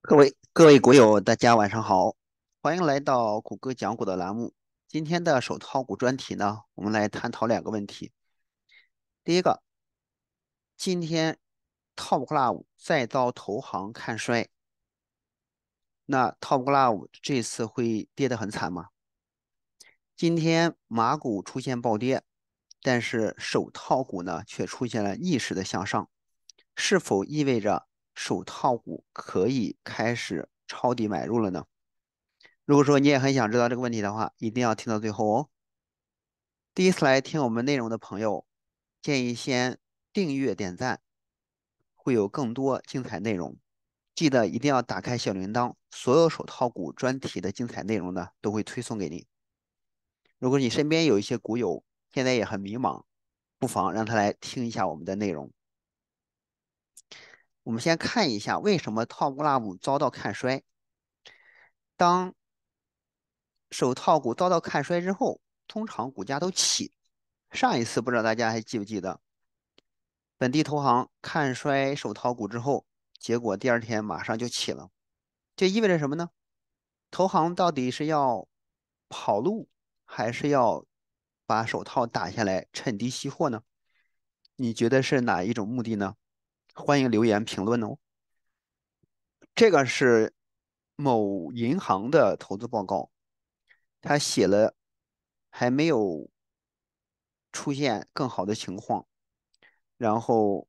各位各位股友，大家晚上好，欢迎来到谷歌讲股的栏目。今天的手套股专题呢，我们来探讨两个问题。第一个，今天 Top c l o b e 再遭投行看衰，那 Top c l o b e 这次会跌得很惨吗？今天马股出现暴跌，但是手套股呢却出现了逆势的向上，是否意味着？手套股可以开始抄底买入了呢。如果说你也很想知道这个问题的话，一定要听到最后哦。第一次来听我们内容的朋友，建议先订阅点赞，会有更多精彩内容。记得一定要打开小铃铛，所有手套股专题的精彩内容呢，都会推送给你。如果你身边有一些股友现在也很迷茫，不妨让他来听一下我们的内容。我们先看一下为什么 Top Glove 遭到看衰。当手套股遭到看衰之后，通常股价都起。上一次不知道大家还记不记得，本地投行看衰手套股之后，结果第二天马上就起了。这意味着什么呢？投行到底是要跑路，还是要把手套打下来，趁低吸货呢？你觉得是哪一种目的呢？欢迎留言评论哦。这个是某银行的投资报告，他写了还没有出现更好的情况，然后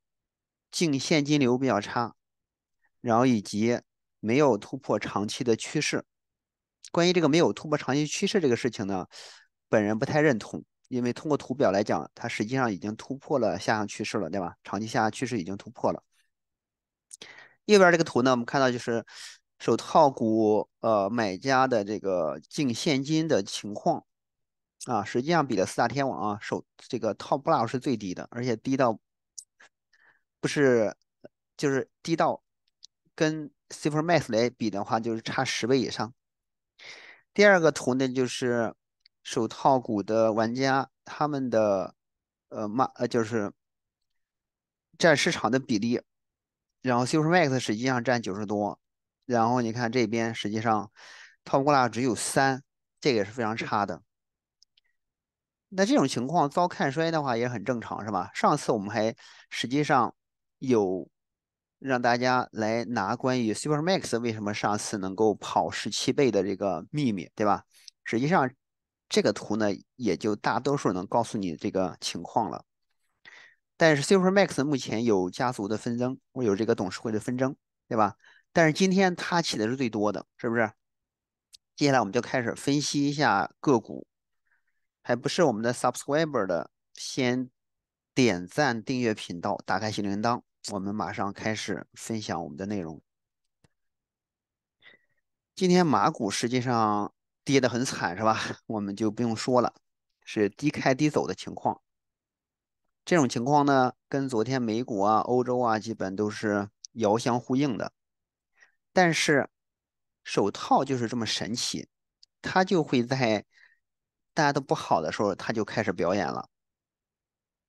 净现金流比较差，然后以及没有突破长期的趋势。关于这个没有突破长期趋势这个事情呢，本人不太认同。因为通过图表来讲，它实际上已经突破了下降趋势了，对吧？长期下降趋势已经突破了。右边这个图呢，我们看到就是手套股呃买家的这个净现金的情况啊，实际上比了四大天王啊手这个 Top b l o c 是最低的，而且低到不是就是低到跟 Supermass 来比的话，就是差十倍以上。第二个图呢就是。手套股的玩家，他们的呃，嘛呃，就是占市场的比例，然后 Supermax 实际上占九十多，然后你看这边实际上套过了只有三，这个也是非常差的。那这种情况遭看衰的话也很正常，是吧？上次我们还实际上有让大家来拿关于 Supermax 为什么上次能够跑十七倍的这个秘密，对吧？实际上。这个图呢，也就大多数能告诉你这个情况了。但是 Supermax 目前有家族的纷争，我有这个董事会的纷争，对吧？但是今天它起的是最多的是不是？接下来我们就开始分析一下个股，还不是我们的 Subscriber 的，先点赞、订阅频道、打开小铃铛，我们马上开始分享我们的内容。今天马股实际上。跌得很惨是吧？我们就不用说了，是低开低走的情况。这种情况呢，跟昨天美股啊、欧洲啊，基本都是遥相呼应的。但是手套就是这么神奇，它就会在大家都不好的时候，它就开始表演了，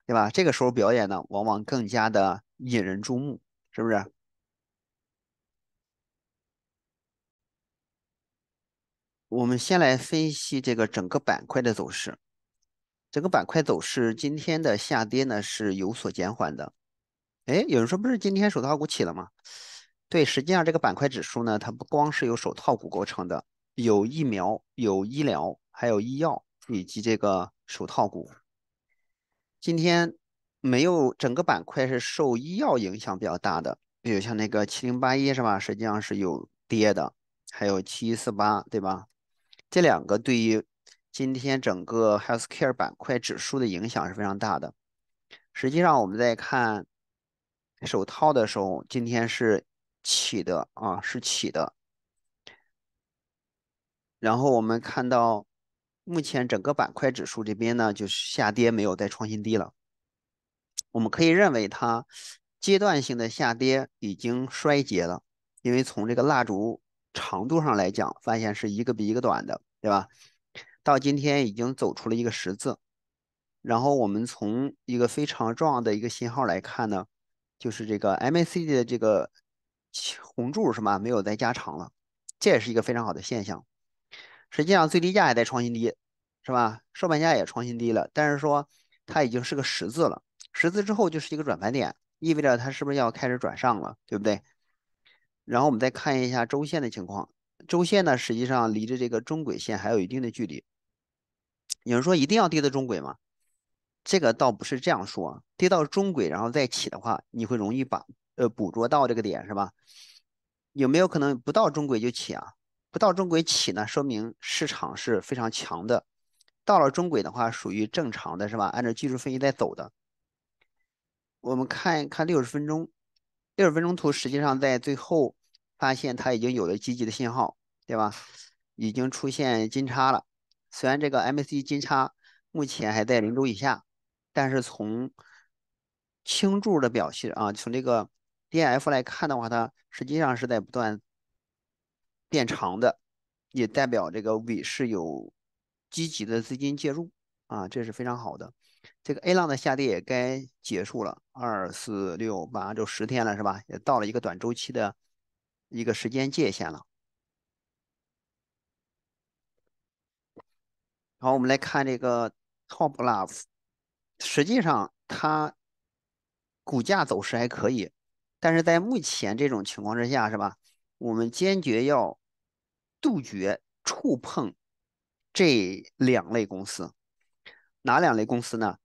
对吧？这个时候表演呢，往往更加的引人注目，是不是？我们先来分析这个整个板块的走势。整个板块走势今天的下跌呢是有所减缓的。哎，有人说不是今天手套股起了吗？对，实际上这个板块指数呢，它不光是由手套股构成的，有疫苗、有医疗、还有医药以及这个手套股。今天没有整个板块是受医药影响比较大的，比如像那个七零八一是吧？实际上是有跌的，还有七一四八对吧？这两个对于今天整个 healthcare 板块指数的影响是非常大的。实际上，我们在看手套的时候，今天是起的啊，是起的。然后我们看到目前整个板块指数这边呢，就是下跌没有再创新低了。我们可以认为它阶段性的下跌已经衰竭了，因为从这个蜡烛。长度上来讲，发现是一个比一个短的，对吧？到今天已经走出了一个十字。然后我们从一个非常重要的一个信号来看呢，就是这个 MACD 的这个红柱是吧，没有再加长了，这也是一个非常好的现象。实际上最低价也在创新低，是吧？收盘价也创新低了，但是说它已经是个十字了，十字之后就是一个转盘点，意味着它是不是要开始转上了，对不对？然后我们再看一下周线的情况，周线呢，实际上离着这个中轨线还有一定的距离。有人说一定要跌到中轨吗？这个倒不是这样说，跌到中轨然后再起的话，你会容易把呃捕捉到这个点是吧？有没有可能不到中轨就起啊？不到中轨起呢，说明市场是非常强的。到了中轨的话，属于正常的是吧？按照技术分析在走的。我们看一看六十分钟，六十分钟图实际上在最后。发现它已经有了积极的信号，对吧？已经出现金叉了。虽然这个 MAC 金叉目前还在零轴以下，但是从轻柱的表现啊，从这个 DNF 来看的话，它实际上是在不断变长的，也代表这个尾是有积极的资金介入啊，这是非常好的。这个 A 浪的下跌也该结束了，二四六八就十天了，是吧？也到了一个短周期的。一个时间界限了。好，我们来看这个 Top Love，实际上它股价走势还可以，但是在目前这种情况之下，是吧？我们坚决要杜绝触碰这两类公司。哪两类公司呢？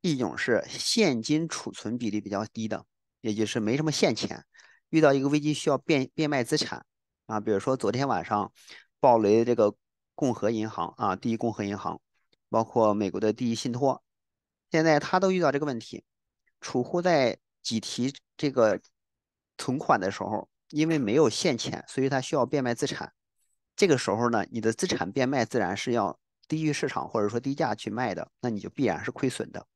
一种是现金储存比例比较低的，也就是没什么现钱。遇到一个危机需要变变卖资产啊，比如说昨天晚上爆雷的这个共和银行啊，第一共和银行，包括美国的第一信托，现在他都遇到这个问题，储户在挤提这个存款的时候，因为没有现钱，所以他需要变卖资产。这个时候呢，你的资产变卖自然是要低于市场或者说低价去卖的，那你就必然是亏损的，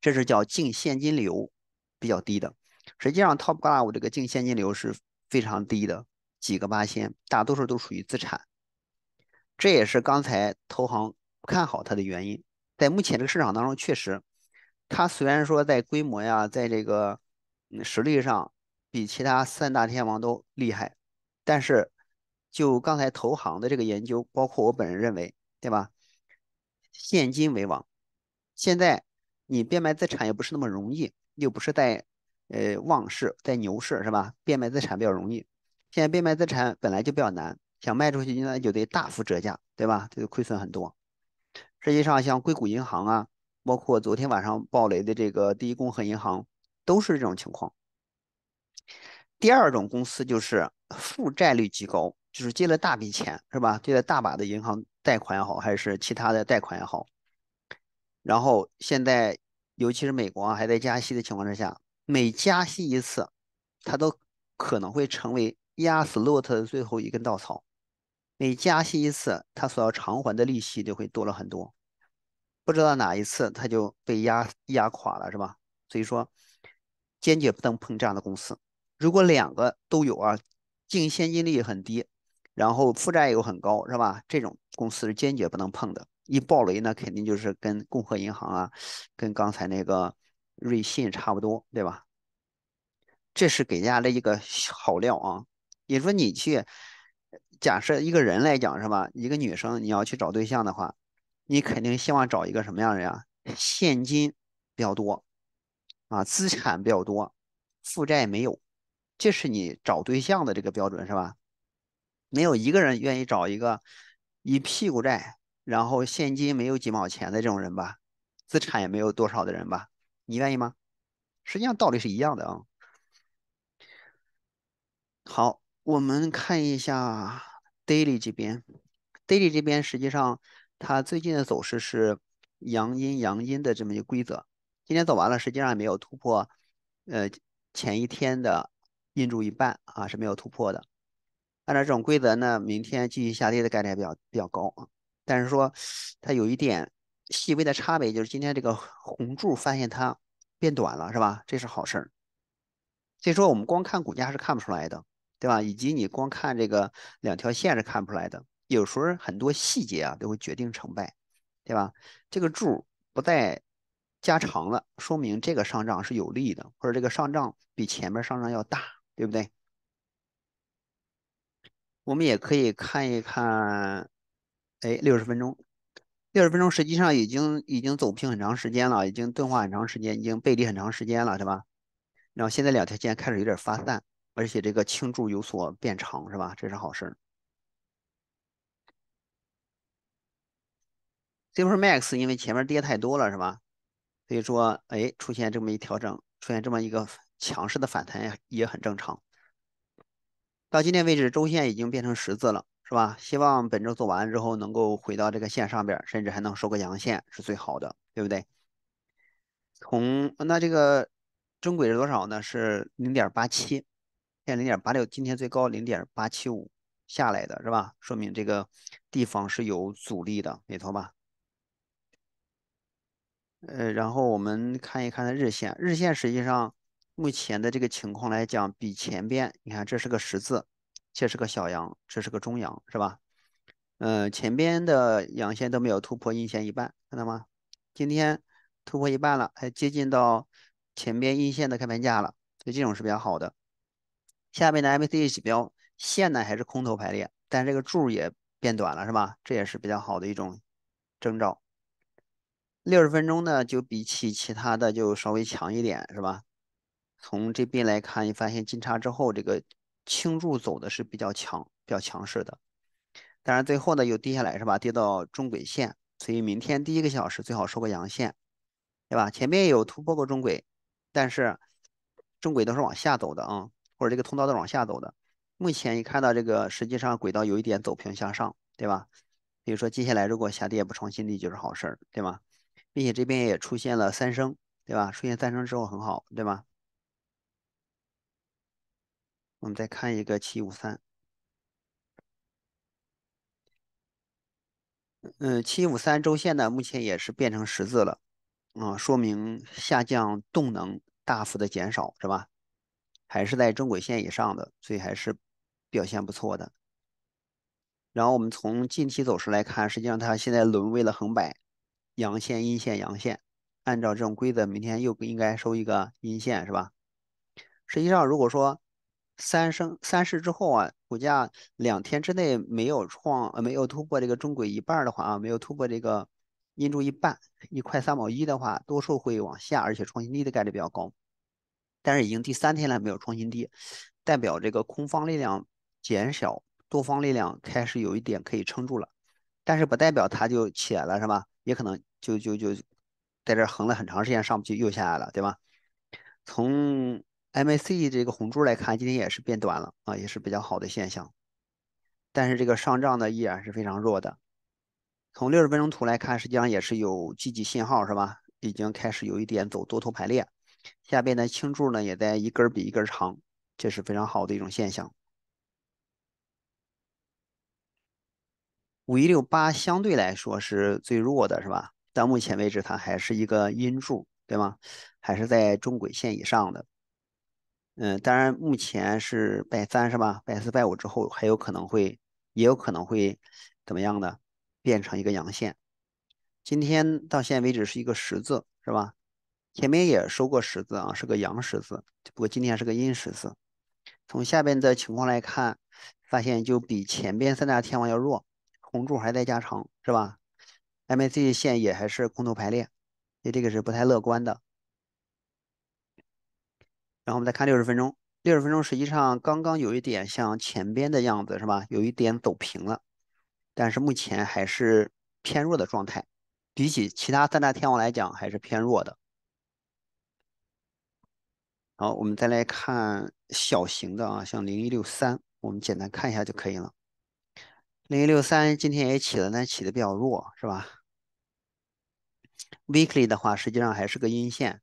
这是叫净现金流比较低的。实际上，Top Five 这个净现金流是非常低的，几个八千，大多数都属于资产。这也是刚才投行看好它的原因。在目前这个市场当中，确实，它虽然说在规模呀，在这个实力上比其他三大天王都厉害，但是就刚才投行的这个研究，包括我本人认为，对吧？现金为王，现在你变卖资产也不是那么容易，又不是在。呃，旺市在牛市是吧？变卖资产比较容易。现在变卖资产本来就比较难，想卖出去那就得大幅折价，对吧？这就亏损很多。实际上，像硅谷银行啊，包括昨天晚上暴雷的这个第一共和银行，都是这种情况。第二种公司就是负债率极高，就是借了大笔钱，是吧？借了大把的银行贷款也好，还是其他的贷款也好。然后现在，尤其是美国啊，还在加息的情况之下。每加息一次，它都可能会成为压死骆驼的最后一根稻草。每加息一次，它所要偿还的利息就会多了很多。不知道哪一次它就被压压垮了，是吧？所以说，坚决不能碰这样的公司。如果两个都有啊，净现金利很低，然后负债又很高，是吧？这种公司是坚决不能碰的。一暴雷，那肯定就是跟共和银行啊，跟刚才那个。瑞信差不多，对吧？这是给大家的一个好料啊。你说你去假设一个人来讲是吧？一个女生你要去找对象的话，你肯定希望找一个什么样的人啊？现金比较多啊，资产比较多，负债没有，这是你找对象的这个标准是吧？没有一个人愿意找一个一屁股债，然后现金没有几毛钱的这种人吧？资产也没有多少的人吧？你愿意吗？实际上道理是一样的啊。好，我们看一下 daily 这边，daily 这边实际上它最近的走势是阳阴阳阴的这么一个规则。今天走完了，实际上也没有突破呃前一天的阴柱一半啊，是没有突破的。按照这种规则呢，明天继续下跌的概率比较比较高啊。但是说它有一点。细微的差别就是今天这个红柱发现它变短了，是吧？这是好事儿。所以说我们光看股价是看不出来的，对吧？以及你光看这个两条线是看不出来的。有时候很多细节啊都会决定成败，对吧？这个柱不再加长了，说明这个上涨是有利的，或者这个上涨比前面上涨要大，对不对？我们也可以看一看，哎，六十分钟。六十分钟实际上已经已经走平很长时间了，已经钝化很长时间，已经背离很长时间了，是吧？然后现在两条线开始有点发散，而且这个青柱有所变长，是吧？这是好事儿。Super Max 因为前面跌太多了，是吧？所以说，哎，出现这么一调整，出现这么一个强势的反弹也很正常。到今天为止，周线已经变成十字了。是吧？希望本周做完之后能够回到这个线上边，甚至还能收个阳线，是最好的，对不对？从那这个中轨是多少呢？是零点八七，现零点八六，今天最高零点八七五下来的是吧？说明这个地方是有阻力的，没错吧？呃，然后我们看一看日线，日线实际上目前的这个情况来讲，比前边你看这是个十字。这是个小阳，这是个中阳，是吧？嗯，前边的阳线都没有突破阴线一半，看到吗？今天突破一半了，还接近到前边阴线的开盘价了，所以这种是比较好的。下面的 MACD 指标线呢还是空头排列，但这个柱也变短了，是吧？这也是比较好的一种征兆。六十分钟呢，就比起其他的就稍微强一点，是吧？从这边来看，你发现金叉之后这个。轻柱走的是比较强、比较强势的，当然，最后呢又跌下来是吧？跌到中轨线，所以明天第一个小时最好收个阳线，对吧？前面有突破过中轨，但是中轨都是往下走的啊，或者这个通道是往下走的。目前你看到这个，实际上轨道有一点走平向上，对吧？比如说接下来如果下跌不创新低就是好事儿，对吧？并且这边也出现了三升，对吧？出现三升之后很好，对吧？我们再看一个七五三，嗯，七五三周线呢，目前也是变成十字了，啊，说明下降动能大幅的减少，是吧？还是在中轨线以上的，所以还是表现不错的。然后我们从近期走势来看，实际上它现在沦为了横摆，阳线、阴线、阳线，按照这种规则，明天又应该收一个阴线，是吧？实际上，如果说，三升三市之后啊，股价两天之内没有创呃没有突破这个中轨一半的话啊，没有突破这个阴柱一半，一块三毛一的话，多数会往下，而且创新低的概率比较高。但是已经第三天了，没有创新低，代表这个空方力量减少，多方力量开始有一点可以撑住了，但是不代表它就起来了是吧？也可能就就就在这横了很长时间上不去又下来了，对吧？从。MACD 这个红柱来看，今天也是变短了啊，也是比较好的现象。但是这个上涨呢依然是非常弱的。从六十分钟图来看，实际上也是有积极信号，是吧？已经开始有一点走多头排列。下边的青柱呢也在一根比一根长，这是非常好的一种现象。五一六八相对来说是最弱的，是吧？到目前为止它还是一个阴柱，对吗？还是在中轨线以上的。嗯，当然，目前是百三是吧？百四、百五之后还有可能会，也有可能会怎么样的，变成一个阳线。今天到现在为止是一个十字，是吧？前面也收过十字啊，是个阳十字，不过今天是个阴十字。从下边的情况来看，发现就比前边三大天王要弱，红柱还在加长，是吧？MACD 线也还是空头排列，所以这个是不太乐观的。然后我们再看六十分钟，六十分钟实际上刚刚有一点像前边的样子是吧？有一点走平了，但是目前还是偏弱的状态，比起其他三大天王来讲还是偏弱的。好，我们再来看小型的啊，像零一六三，我们简单看一下就可以了。零一六三今天也起了，但起的比较弱是吧？Weekly 的话，实际上还是个阴线。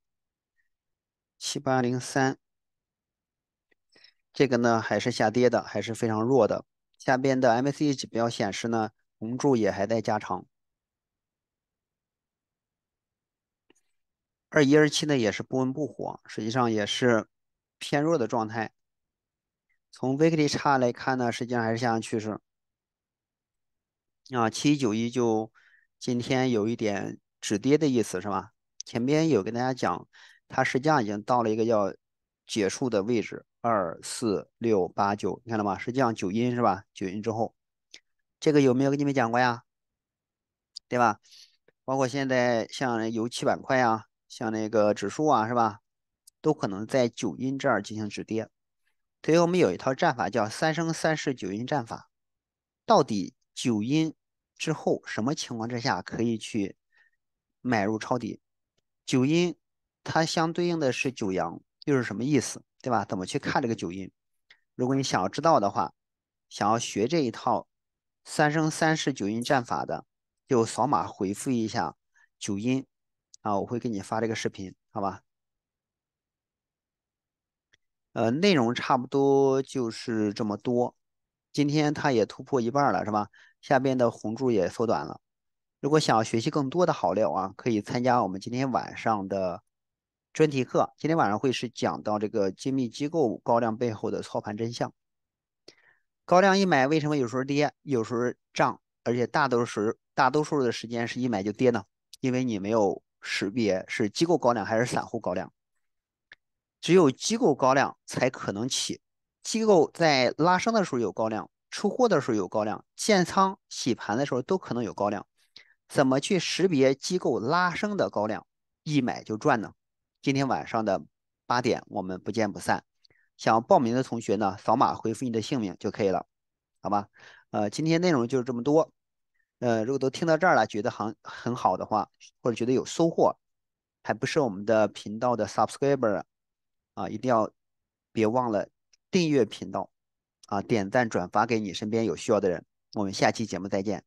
七八零三，这个呢还是下跌的，还是非常弱的。下边的 MACD 指标显示呢，红柱也还在加长。二一二七呢也是不温不火，实际上也是偏弱的状态。从 v l y 差来看呢，实际上还是下降趋势。啊，七一九一就今天有一点止跌的意思是吧？前边有跟大家讲。它实际上已经到了一个叫结束的位置，二四六八九，你看到吗？实际上九阴是吧？九阴之后，这个有没有跟你们讲过呀？对吧？包括现在像油气板块呀，像那个指数啊，是吧？都可能在九阴这儿进行止跌。所以我们有一套战法叫“三生三世九阴战法”，到底九阴之后什么情况之下可以去买入抄底？九阴。它相对应的是九阳，又是什么意思，对吧？怎么去看这个九阴？如果你想要知道的话，想要学这一套三生三世九阴战法的，就扫码回复一下九阴啊，我会给你发这个视频，好吧？呃，内容差不多就是这么多。今天它也突破一半了，是吧？下边的红柱也缩短了。如果想要学习更多的好料啊，可以参加我们今天晚上的。专题课今天晚上会是讲到这个精密机构高量背后的操盘真相。高量一买为什么有时候跌，有时候涨，而且大多数大多数的时间是一买就跌呢？因为你没有识别是机构高量还是散户高量。只有机构高量才可能起。机构在拉升的时候有高量，出货的时候有高量，建仓洗盘的时候都可能有高量。怎么去识别机构拉升的高量一买就赚呢？今天晚上的八点，我们不见不散。想报名的同学呢，扫码回复你的姓名就可以了，好吧？呃，今天内容就是这么多。呃，如果都听到这儿了，觉得很很好的话，或者觉得有收获，还不是我们的频道的 subscriber 啊，一定要别忘了订阅频道啊，点赞转发给你身边有需要的人。我们下期节目再见。